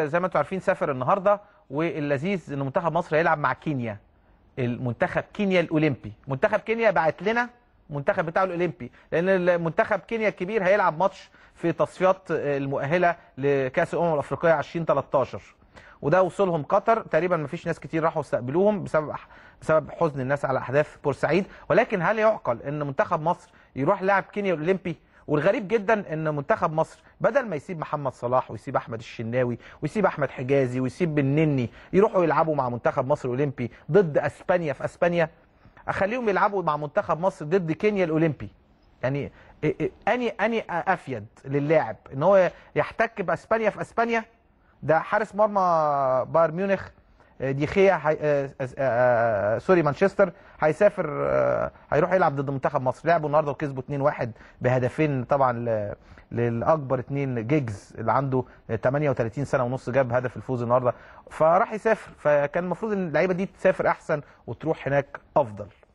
زي ما انتم عارفين سافر النهارده واللذيذ ان منتخب مصر هيلعب مع كينيا المنتخب كينيا الاولمبي منتخب كينيا بعت لنا المنتخب بتاعه الاولمبي لان المنتخب كينيا الكبير هيلعب ماتش في تصفيات المؤهله لكاس الامم الافريقيه 2013 وده وصولهم قطر تقريبا ما فيش ناس كتير راحوا استقبلوهم بسبب بسبب حزن الناس على احداث بورسعيد ولكن هل يعقل ان منتخب مصر يروح لاعب كينيا الاولمبي والغريب جدا ان منتخب مصر بدل ما يسيب محمد صلاح ويسيب احمد الشناوي ويسيب احمد حجازي ويسيب النني يروحوا يلعبوا مع منتخب مصر الاولمبي ضد اسبانيا في اسبانيا اخليهم يلعبوا مع منتخب مصر ضد كينيا الاولمبي يعني اني اني افيد للاعب ان هو يحتك باسبانيا في اسبانيا ده حارس مرمى بايرن ميونخ دي خيا حي... آه، آه، آه، سوري مانشستر هيسافر هيروح يلعب ضد منتخب مصر لعبوا النهارده وكسبوا 2-1 بهدفين طبعا ل... للاكبر اثنين جيجز اللي عنده 38 سنه ونص جاب هدف الفوز النهارده فراح يسافر فكان المفروض ان اللعيبه دي تسافر احسن وتروح هناك افضل